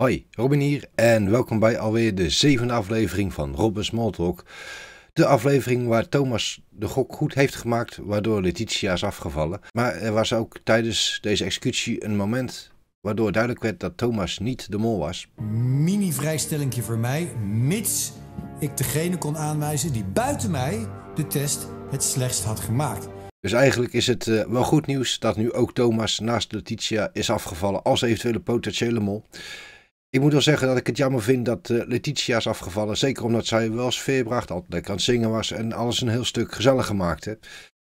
Hoi, Robin hier en welkom bij alweer de zevende aflevering van Robin Smalltalk. De aflevering waar Thomas de gok goed heeft gemaakt, waardoor Letitia is afgevallen. Maar er was ook tijdens deze executie een moment waardoor duidelijk werd dat Thomas niet de mol was. Mini-vrijstellingje voor mij, mits ik degene kon aanwijzen die buiten mij de test het slechtst had gemaakt. Dus eigenlijk is het eh, wel goed nieuws dat nu ook Thomas naast Letitia is afgevallen als eventuele potentiële mol. Ik moet wel zeggen dat ik het jammer vind dat eh, Letitia is afgevallen. Zeker omdat zij wel sfeer bracht, altijd lekker aan het zingen was en alles een heel stuk gezelliger maakte.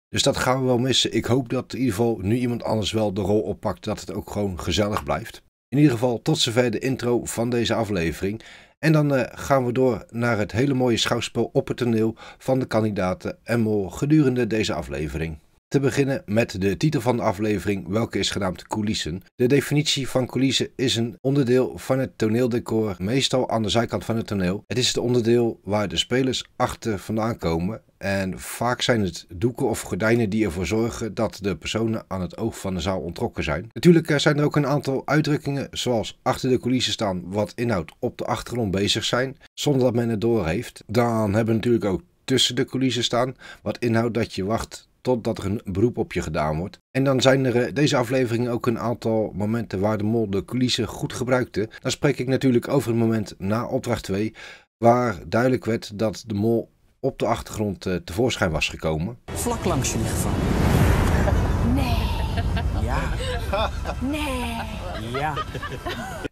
Dus dat gaan we wel missen. Ik hoop dat in ieder geval nu iemand anders wel de rol oppakt, dat het ook gewoon gezellig blijft. In ieder geval tot zover de intro van deze aflevering. En dan eh, gaan we door naar het hele mooie schouwspel op het toneel van de kandidaten en mol gedurende deze aflevering. Te beginnen met de titel van de aflevering, welke is genaamd coulissen. De definitie van coulissen is een onderdeel van het toneeldecor, meestal aan de zijkant van het toneel. Het is het onderdeel waar de spelers achter vandaan komen en vaak zijn het doeken of gordijnen die ervoor zorgen dat de personen aan het oog van de zaal ontrokken zijn. Natuurlijk eh, zijn er ook een aantal uitdrukkingen, zoals achter de coulissen staan, wat inhoudt op de achtergrond bezig zijn, zonder dat men het doorheeft. Dan hebben we natuurlijk ook tussen de coulissen staan, wat inhoudt dat je wacht totdat er een beroep op je gedaan wordt. En dan zijn er eh, deze aflevering ook een aantal momenten waar de mol de coulissen goed gebruikte. Dan spreek ik natuurlijk over het moment na opdracht 2, waar duidelijk werd dat de mol op de achtergrond eh, tevoorschijn was gekomen. Vlak langs je lichaam. Nee. Ja. Nee. Ja.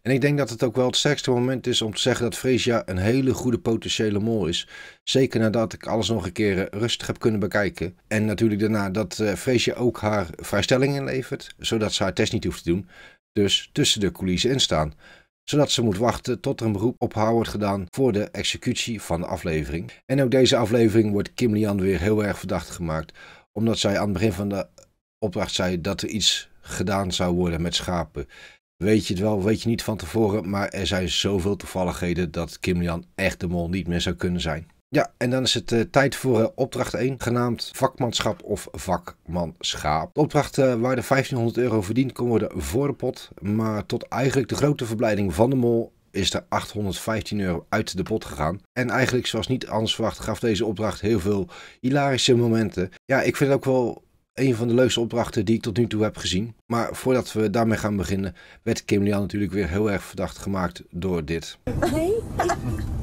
En ik denk dat het ook wel het sterkste moment is om te zeggen dat Freesia een hele goede potentiële mol is. Zeker nadat ik alles nog een keer eh, rustig heb kunnen bekijken. En natuurlijk daarna dat eh, Freesia ook haar vrijstelling inlevert, zodat ze haar test niet hoeft te doen. Dus tussen de coulissen instaan zodat ze moet wachten tot er een beroep op haar wordt gedaan voor de executie van de aflevering. En ook deze aflevering wordt Kim Lian weer heel erg verdacht gemaakt, omdat zij aan het begin van de opdracht zei dat er iets gedaan zou worden met schapen weet je het wel, weet je niet van tevoren. Maar er zijn zoveel toevalligheden dat Kim Lian echt de mol niet meer zou kunnen zijn. Ja, en dan is het eh, tijd voor eh, opdracht 1, genaamd vakmanschap of vakmanschaap. De opdracht eh, waar de 1500 euro verdiend kon worden voor de pot, maar tot eigenlijk de grote verblijding van de mol is er 815 euro uit de pot gegaan. En eigenlijk, zoals niet anders verwacht, gaf deze opdracht heel veel hilarische momenten. Ja, ik vind het ook wel een van de leukste opdrachten die ik tot nu toe heb gezien. Maar voordat we daarmee gaan beginnen, werd Kim Lian natuurlijk weer heel erg verdacht gemaakt door dit. Nee,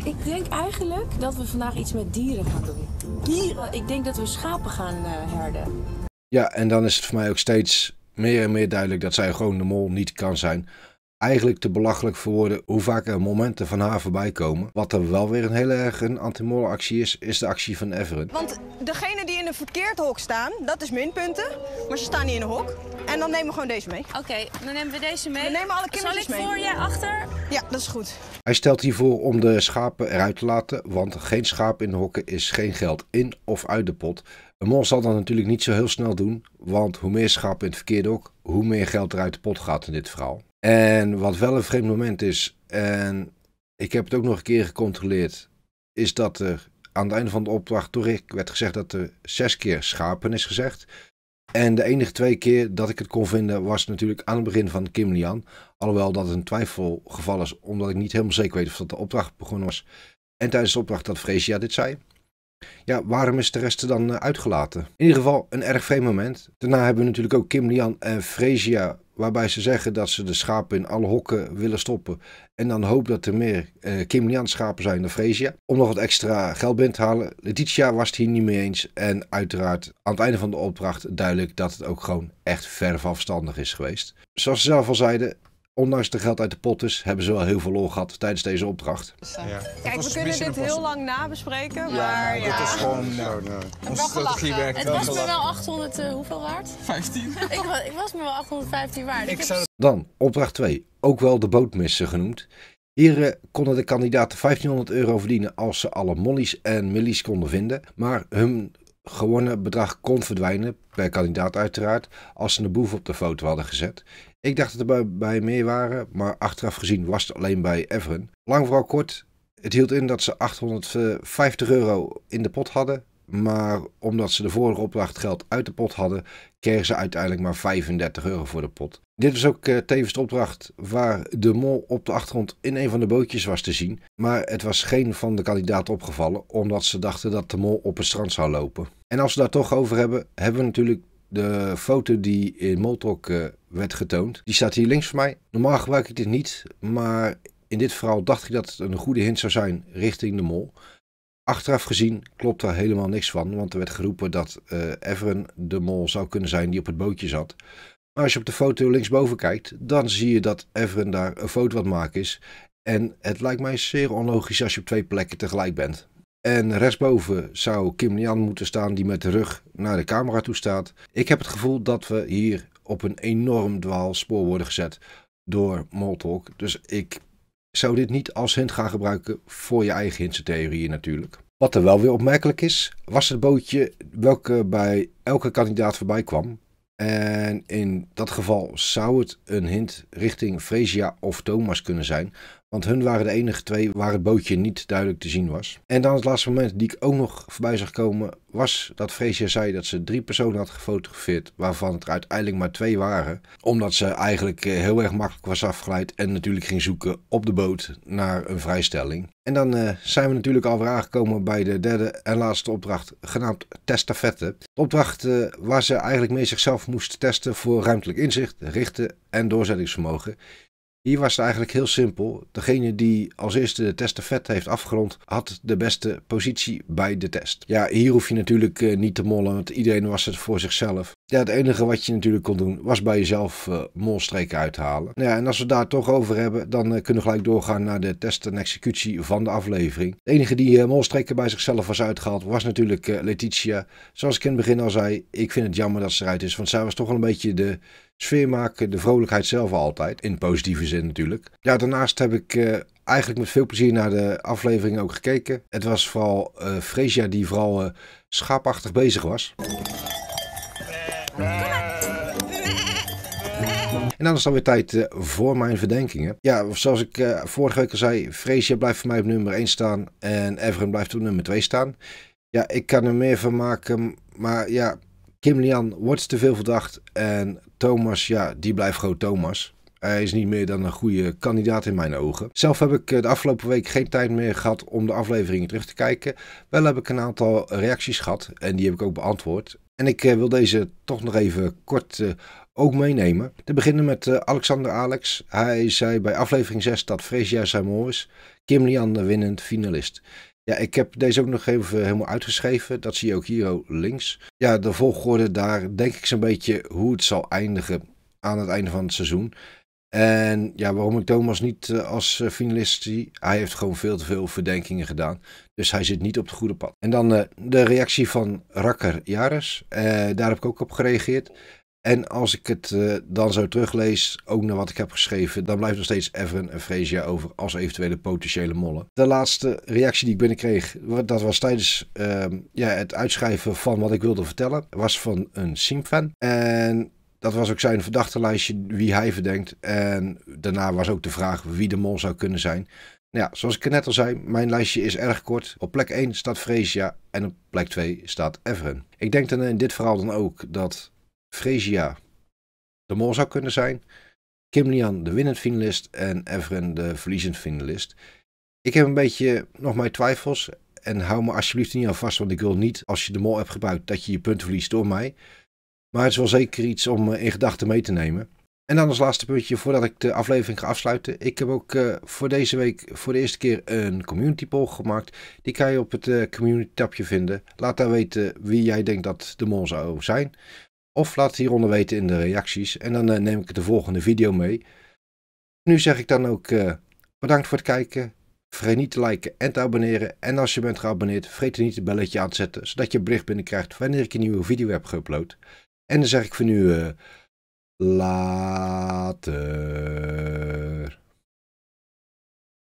ik, denk eigenlijk dat we vandaag iets met dieren gaan doen. Dieren? Ik denk dat we schapen gaan uh, herden. Ja, en dan is het voor mij ook steeds meer en meer duidelijk dat zij gewoon de mol niet kan zijn. Eigenlijk te belachelijk voor woorden hoe vaak er momenten van haar voorbij komen. Wat er wel weer een heel erg een anti-mol actie is, is de actie van Everett. Want degene die verkeerd hok staan, dat is minpunten. Maar ze staan niet in een hok. En dan nemen we gewoon deze mee. Oké, dan nemen we deze mee. We nemen alle kinderen mee. Zal ik voor je achter? Ja, dat is goed. Hij stelt hiervoor om de schapen eruit te laten, want geen schaap in de hokken is geen geld in of uit de pot. Een mol zal dat natuurlijk niet zo heel snel doen, want hoe meer schapen in het verkeerde hok, hoe meer geld er uit de pot gaat in dit verhaal. En wat wel een vreemd moment is, en ik heb het ook nog een keer gecontroleerd, is dat er aan het einde van de opdracht door werd gezegd dat er zes keer schapen is gezegd. En de enige twee keer dat ik het kon vinden was natuurlijk aan het begin van Kim Lian. Alhoewel dat een twijfelgeval is, omdat ik niet helemaal zeker weet of dat de opdracht begonnen was. En tijdens de opdracht dat Freesia dit zei. Ja, waarom is de rest er dan eh, uitgelaten? In ieder geval een erg vreemd moment. Daarna hebben we natuurlijk ook Kim Lian en Freesia Waarbij ze zeggen dat ze de schapen in alle hokken willen stoppen. En dan hoop dat er meer eh, Kimliaans schapen zijn dan Freesia. Om nog wat extra geld binnen te halen. Letitia was het hier niet mee eens. En uiteraard aan het einde van de opdracht duidelijk dat het ook gewoon echt ver verstandig is geweest. Zoals ze zelf al zeiden, Ondanks de geld uit de pot is, hebben ze wel heel veel lol gehad tijdens deze opdracht. Ja. Kijk, we kunnen dit heel lang nabespreken, maar ja. Dit is gewoon nou, Het was me wel 800, eh, hoeveel waard? 15. ik, was, ik was me wel 815 waard. Ik Dan, opdracht 2, ook wel de bootmissen genoemd. Hier eh, konden de kandidaten 1500 euro verdienen als ze alle mollies en millies konden vinden. Maar hun gewonnen bedrag kon verdwijnen, per kandidaat uiteraard, als ze een boef op de foto hadden gezet. Ik dacht dat er bij, meer waren, maar achteraf gezien was het alleen bij Everen. Lang vooral kort, het hield in dat ze 850 euro in de pot hadden. Maar omdat ze de vorige opdracht geld uit de pot hadden, kregen ze uiteindelijk maar 35 euro voor de pot. Dit was ook eh, tevens de opdracht waar de mol op de achtergrond in een van de bootjes was te zien. Maar het was geen van de kandidaten opgevallen, omdat ze dachten dat de mol op het strand zou lopen. En als we daar toch over hebben, hebben we natuurlijk de foto die in Moltok eh, werd getoond, die staat hier links van mij. Normaal gebruik ik dit niet, maar in dit verhaal dacht ik dat het een goede hint zou zijn richting de mol. Achteraf gezien klopt daar helemaal niks van, want er werd geroepen dat uh, eh, Everen de mol zou kunnen zijn die op het bootje zat. Maar als je op de foto linksboven kijkt, dan zie je dat Everen daar een foto aan het maken is. En het lijkt mij zeer onlogisch als je op twee plekken tegelijk bent. En rechtsboven zou Kim Lian moeten staan die met de rug naar de camera toe staat. Ik heb het gevoel dat we hier op een enorm dwaalspoor worden gezet door Moltok. Dus ik zou dit niet als hint gaan gebruiken voor je eigen theorieën natuurlijk. Wat er wel weer opmerkelijk is, was het bootje welke bij elke kandidaat voorbij kwam. En in dat geval zou het een hint richting Fresia of Thomas kunnen zijn. Want hun waren de enige twee waar het bootje niet duidelijk te zien was. En dan het laatste moment die ik ook nog voorbij zag komen, was dat Freesia zei dat ze drie personen had gefotografeerd, waarvan het er uiteindelijk maar twee waren. Omdat ze eigenlijk eh, heel erg makkelijk was afgeleid en natuurlijk ging zoeken op de boot naar een vrijstelling. En dan eh, zijn we natuurlijk alweer aangekomen bij de derde en laatste opdracht, genaamd Testafette. De opdracht eh, waar ze eigenlijk mee zichzelf moest testen voor ruimtelijk inzicht, richten en doorzettingsvermogen. Hier was het eigenlijk heel simpel. Degene die als eerste de vet heeft afgerond, had de beste positie bij de test. Ja, hier hoef je natuurlijk eh, niet te mollen, want iedereen was het voor zichzelf. Ja, het enige wat je natuurlijk kon doen, was bij jezelf eh, molstreken uithalen. Nou ja, en als we daar toch over hebben, dan eh, kunnen we gelijk doorgaan naar de test en executie van de aflevering. De enige die molstreken bij zichzelf was uitgehaald, was natuurlijk Letitia. Zoals ik in het begin al zei, ik vind het jammer dat ze eruit is, want zij was toch wel een beetje de sfeer maken, de vrolijkheid zelf altijd. In positieve zin natuurlijk. Ja, daarnaast heb ik eh, eigenlijk met veel plezier naar de aflevering ook gekeken. Het was vooral uh, Freesia die vooral uh, schaapachtig bezig was. En dan is het alweer tijd voor mijn verdenkingen. Ja, zoals ik vorige week al zei, Freesia blijft voor mij op nummer 1 staan en Everin blijft op nummer 2 staan. Ja, ik kan er meer van maken, maar ja, Kim Lian wordt te veel verdacht. En Thomas, ja, die blijft groot Thomas. Hij is niet meer dan een goede kandidaat in mijn ogen. Zelf heb ik eh, de afgelopen week geen tijd meer gehad om de afleveringen terug te kijken. Wel heb ik een aantal reacties gehad en die heb ik ook beantwoord. En ik eh, wil deze toch nog even kort eh, ook meenemen. Te beginnen met Alexander Alex. Hij zei bij aflevering 6 dat Fresia moois, Kim Lian de winnend finalist. Ja, ik heb deze ook nog even helemaal uitgeschreven. Dat zie je ook hier links. Ja, de volgorde daar denk ik zo'n beetje hoe het zal eindigen aan het einde van het seizoen. En ja, waarom ik Thomas niet eh, als eh, finalist zie, hij heeft gewoon veel te veel verdenkingen gedaan. Dus hij zit niet op het goede pad. En dan eh, de reactie van Rakker Jares. daar heb ik ook op gereageerd. En als ik het eh, dan zo teruglees, ook naar wat ik heb geschreven, dan blijft nog steeds Evren en Fresia over als eventuele potentiële mollen. De laatste reactie die ik binnenkreeg, dat was tijdens ehm, ja, het uitschrijven van wat ik wilde vertellen, was van een simfan. En dat was ook zijn lijstje wie hij verdenkt. En daarna was ook de vraag wie de mol zou kunnen zijn. Nou ja, zoals ik net al zei, mijn lijstje is erg kort. Op plek 1 staat Freesia, en op plek 2 staat Evren. Ik denk dan in dit verhaal dan ook dat Fresia, de mol zou kunnen zijn. Kimlian de winnend finalist en Evren de verliezend finalist. Ik heb een beetje nog mijn twijfels. En hou me alsjeblieft niet aan vast, want ik wil niet, als je de mol hebt gebruikt, dat je je punten verliest door mij. Maar het is wel zeker iets om eh, in gedachten mee te nemen. En dan als laatste puntje, voordat ik de aflevering ga afsluiten. Ik heb ook eh, voor deze week voor de eerste keer een community poll gemaakt. Die kan je op het uh, community tabje vinden. Laat daar weten wie jij denkt dat de mol zou zijn. Of laat het hieronder weten in de reacties. En dan eh, neem ik de volgende video mee. Nu zeg ik dan ook eh, bedankt voor het kijken. Vergeet niet te liken en te abonneren. En als je bent geabonneerd, vergeet niet het belletje aan te zetten. Zodat je bericht binnenkrijgt wanneer ik een nieuwe video heb geüpload. En dan zeg ik voor nu... laten. Eh, later.